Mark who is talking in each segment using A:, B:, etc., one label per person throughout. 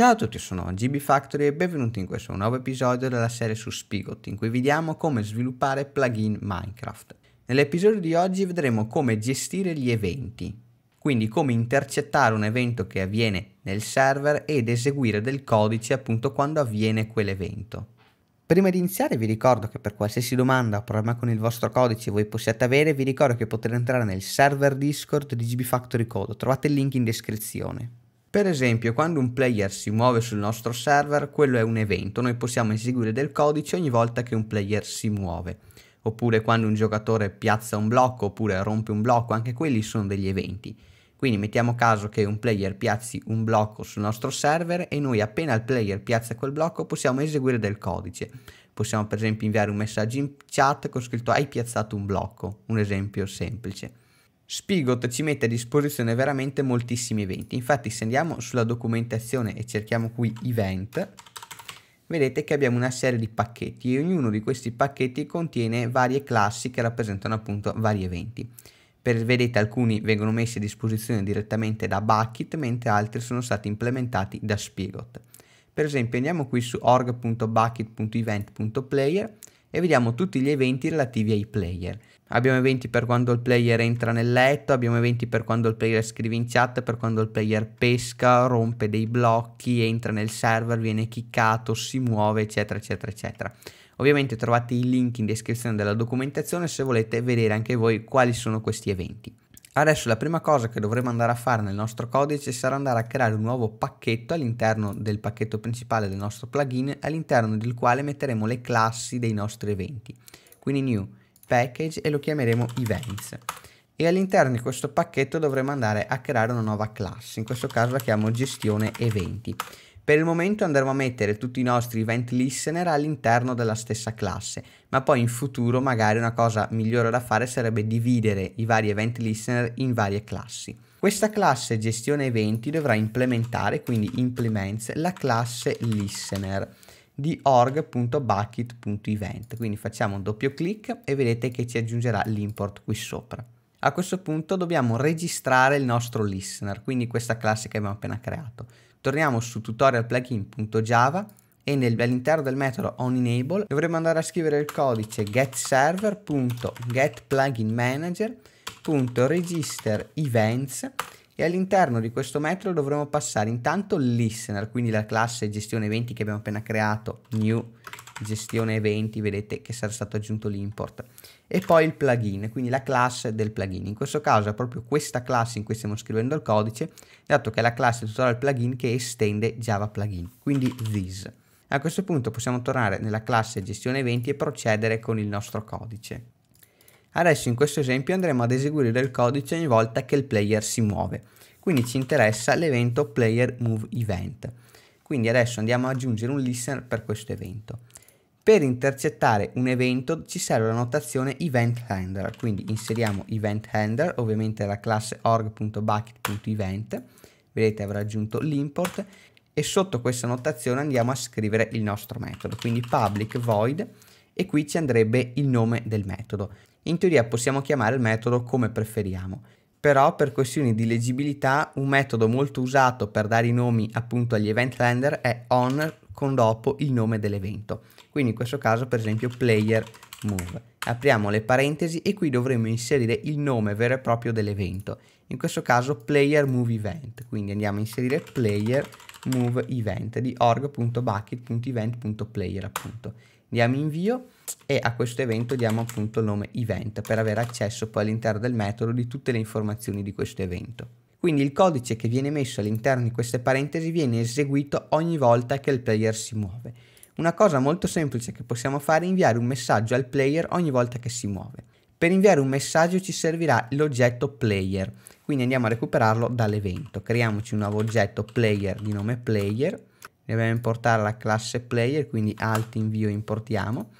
A: Ciao a tutti, sono GB Factory e benvenuti in questo nuovo episodio della serie su Spigot in cui vediamo come sviluppare plugin Minecraft. Nell'episodio di oggi vedremo come gestire gli eventi, quindi come intercettare un evento che avviene nel server ed eseguire del codice appunto quando avviene quell'evento. Prima di iniziare vi ricordo che per qualsiasi domanda o problema con il vostro codice voi possiate avere, vi ricordo che potete entrare nel server Discord di GB Factory Code, trovate il link in descrizione. Per esempio, quando un player si muove sul nostro server, quello è un evento, noi possiamo eseguire del codice ogni volta che un player si muove. Oppure quando un giocatore piazza un blocco oppure rompe un blocco, anche quelli sono degli eventi. Quindi mettiamo caso che un player piazzi un blocco sul nostro server e noi appena il player piazza quel blocco possiamo eseguire del codice. Possiamo per esempio inviare un messaggio in chat con scritto hai piazzato un blocco, un esempio semplice. Spigot ci mette a disposizione veramente moltissimi eventi, infatti se andiamo sulla documentazione e cerchiamo qui event, vedete che abbiamo una serie di pacchetti e ognuno di questi pacchetti contiene varie classi che rappresentano appunto vari eventi. Per, vedete alcuni vengono messi a disposizione direttamente da Bucket mentre altri sono stati implementati da Spigot. Per esempio andiamo qui su org.bucket.event.player e vediamo tutti gli eventi relativi ai player. Abbiamo eventi per quando il player entra nel letto, abbiamo eventi per quando il player scrive in chat, per quando il player pesca, rompe dei blocchi, entra nel server, viene kickato, si muove, eccetera, eccetera, eccetera. Ovviamente trovate i link in descrizione della documentazione se volete vedere anche voi quali sono questi eventi. Adesso la prima cosa che dovremo andare a fare nel nostro codice sarà andare a creare un nuovo pacchetto all'interno del pacchetto principale del nostro plugin all'interno del quale metteremo le classi dei nostri eventi. Quindi new package e lo chiameremo events e all'interno di questo pacchetto dovremo andare a creare una nuova classe in questo caso la chiamo gestione eventi per il momento andremo a mettere tutti i nostri event listener all'interno della stessa classe, ma poi in futuro magari una cosa migliore da fare sarebbe dividere i vari event listener in varie classi. Questa classe gestione eventi dovrà implementare, quindi implements, la classe listener di org.bucket.event. Quindi facciamo un doppio clic e vedete che ci aggiungerà l'import qui sopra. A questo punto dobbiamo registrare il nostro listener, quindi questa classe che abbiamo appena creato. Torniamo su tutorialplugin.java e all'interno del metodo onEnable dovremo andare a scrivere il codice getServer.getPluginManager.registerEvents e all'interno di questo metodo dovremo passare intanto il listener, quindi la classe gestione eventi che abbiamo appena creato, new gestione eventi, vedete che sarà stato aggiunto l'import, e poi il plugin, quindi la classe del plugin. In questo caso è proprio questa classe in cui stiamo scrivendo il codice, dato che è la classe tutorial plugin che estende Java plugin, quindi this. A questo punto possiamo tornare nella classe gestione eventi e procedere con il nostro codice. Adesso in questo esempio andremo ad eseguire il codice ogni volta che il player si muove. Quindi ci interessa l'evento player move event. Quindi adesso andiamo ad aggiungere un listener per questo evento. Per intercettare un evento ci serve la notazione event handler, quindi inseriamo event handler, ovviamente la classe org.bucket.event, vedete avrà aggiunto l'import e sotto questa notazione andiamo a scrivere il nostro metodo, quindi public void e qui ci andrebbe il nome del metodo. In teoria possiamo chiamare il metodo come preferiamo, però per questioni di leggibilità un metodo molto usato per dare i nomi appunto agli event render è on con dopo il nome dell'evento. Quindi in questo caso per esempio player move. Apriamo le parentesi e qui dovremo inserire il nome vero e proprio dell'evento. In questo caso player move event, quindi andiamo a inserire player move move event di org.bucket.event.player appunto. Diamo invio e a questo evento diamo appunto il nome event per avere accesso poi all'interno del metodo di tutte le informazioni di questo evento. Quindi il codice che viene messo all'interno di queste parentesi viene eseguito ogni volta che il player si muove. Una cosa molto semplice che possiamo fare è inviare un messaggio al player ogni volta che si muove. Per inviare un messaggio ci servirà l'oggetto player quindi andiamo a recuperarlo dall'evento creiamoci un nuovo oggetto player di nome player dobbiamo importare la classe player quindi alt invio importiamo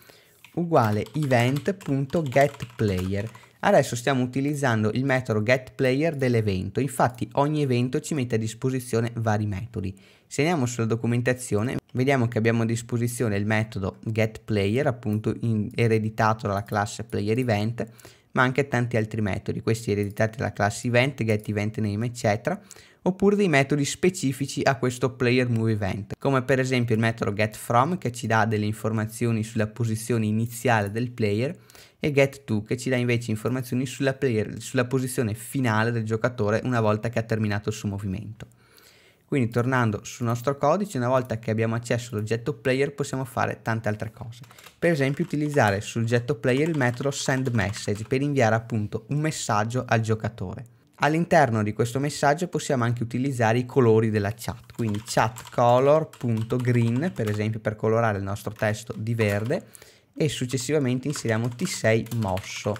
A: uguale event.getPlayer adesso stiamo utilizzando il metodo getPlayer dell'evento infatti ogni evento ci mette a disposizione vari metodi se andiamo sulla documentazione vediamo che abbiamo a disposizione il metodo getPlayer appunto in, ereditato dalla classe playerEvent ma anche tanti altri metodi, questi ereditati dalla classe event, get event name, eccetera, oppure dei metodi specifici a questo player move event, come per esempio il metodo getFrom che ci dà delle informazioni sulla posizione iniziale del player e getTo che ci dà invece informazioni sulla, player, sulla posizione finale del giocatore una volta che ha terminato il suo movimento. Quindi tornando sul nostro codice, una volta che abbiamo accesso all'oggetto player possiamo fare tante altre cose. Per esempio utilizzare sul sull'oggetto player il metodo sendMessage per inviare appunto un messaggio al giocatore. All'interno di questo messaggio possiamo anche utilizzare i colori della chat, quindi chatcolor.green per esempio per colorare il nostro testo di verde e successivamente inseriamo T6 mosso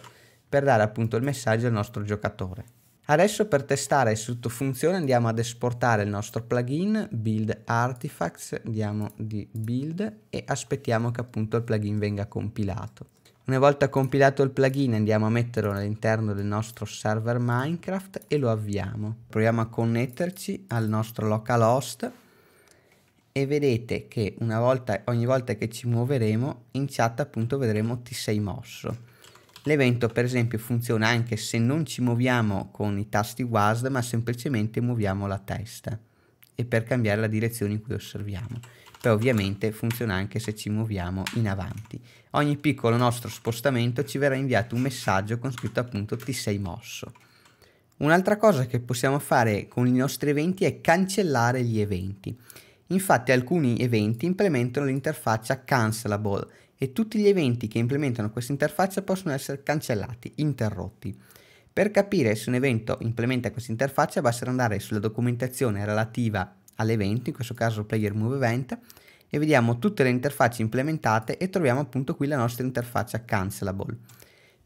A: per dare appunto il messaggio al nostro giocatore. Adesso per testare se tutto funziona andiamo ad esportare il nostro plugin build artifacts, andiamo di build e aspettiamo che appunto il plugin venga compilato. Una volta compilato il plugin andiamo a metterlo all'interno del nostro server Minecraft e lo avviamo. Proviamo a connetterci al nostro localhost e vedete che volta, ogni volta che ci muoveremo in chat appunto vedremo ti sei mosso. L'evento per esempio funziona anche se non ci muoviamo con i tasti WASD ma semplicemente muoviamo la testa e per cambiare la direzione in cui osserviamo. Poi ovviamente funziona anche se ci muoviamo in avanti. Ogni piccolo nostro spostamento ci verrà inviato un messaggio con scritto appunto ti sei mosso. Un'altra cosa che possiamo fare con i nostri eventi è cancellare gli eventi. Infatti alcuni eventi implementano l'interfaccia cancelable e tutti gli eventi che implementano questa interfaccia possono essere cancellati, interrotti. Per capire se un evento implementa questa interfaccia basterà andare sulla documentazione relativa all'evento, in questo caso Player Move Event, e vediamo tutte le interfacce implementate e troviamo appunto qui la nostra interfaccia cancellable.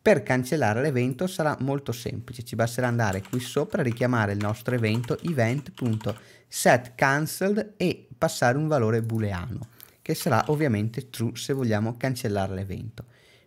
A: Per cancellare l'evento sarà molto semplice, ci basterà andare qui sopra, richiamare il nostro evento event.setCancelled e passare un valore booleano che sarà ovviamente true se vogliamo cancellare l'evento.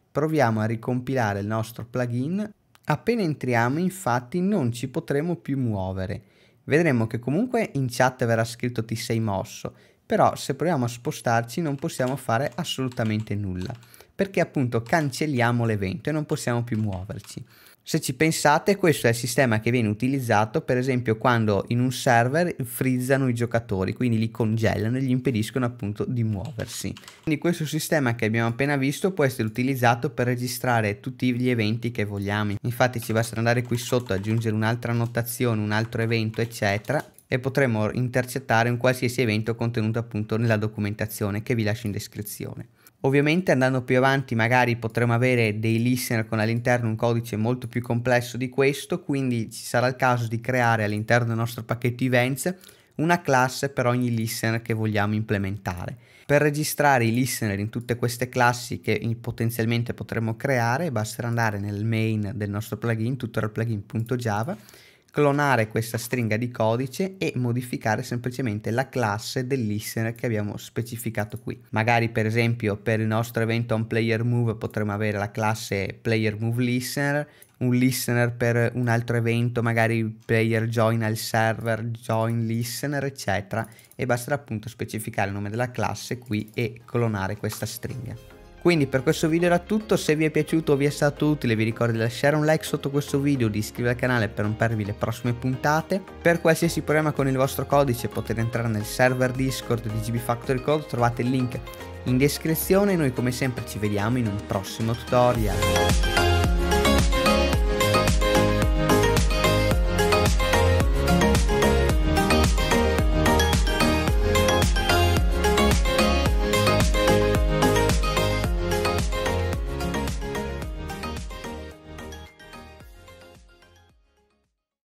A: Proviamo a ricompilare il nostro plugin. Appena entriamo infatti non ci potremo più muovere. Vedremo che comunque in chat verrà scritto ti sei mosso, però se proviamo a spostarci non possiamo fare assolutamente nulla, perché appunto cancelliamo l'evento e non possiamo più muoverci. Se ci pensate, questo è il sistema che viene utilizzato per esempio quando in un server frizzano i giocatori, quindi li congelano e gli impediscono appunto di muoversi. Quindi questo sistema che abbiamo appena visto può essere utilizzato per registrare tutti gli eventi che vogliamo. Infatti ci basta andare qui sotto, aggiungere un'altra annotazione, un altro evento eccetera e potremo intercettare un qualsiasi evento contenuto appunto nella documentazione che vi lascio in descrizione. Ovviamente andando più avanti magari potremo avere dei listener con all'interno un codice molto più complesso di questo, quindi ci sarà il caso di creare all'interno del nostro pacchetto events una classe per ogni listener che vogliamo implementare. Per registrare i listener in tutte queste classi che potenzialmente potremmo creare basterà andare nel main del nostro plugin, tutorialplugin.java clonare questa stringa di codice e modificare semplicemente la classe del listener che abbiamo specificato qui. Magari per esempio per il nostro evento on player move potremmo avere la classe player move listener un listener per un altro evento, magari player join al server, join listener, eccetera, e basterà appunto specificare il nome della classe qui e clonare questa stringa. Quindi per questo video era tutto, se vi è piaciuto o vi è stato utile vi ricordo di lasciare un like sotto questo video, di iscrivervi al canale per non perdervi le prossime puntate. Per qualsiasi problema con il vostro codice potete entrare nel server Discord di GB Factory Code, trovate il link in descrizione, noi come sempre ci vediamo in un prossimo tutorial.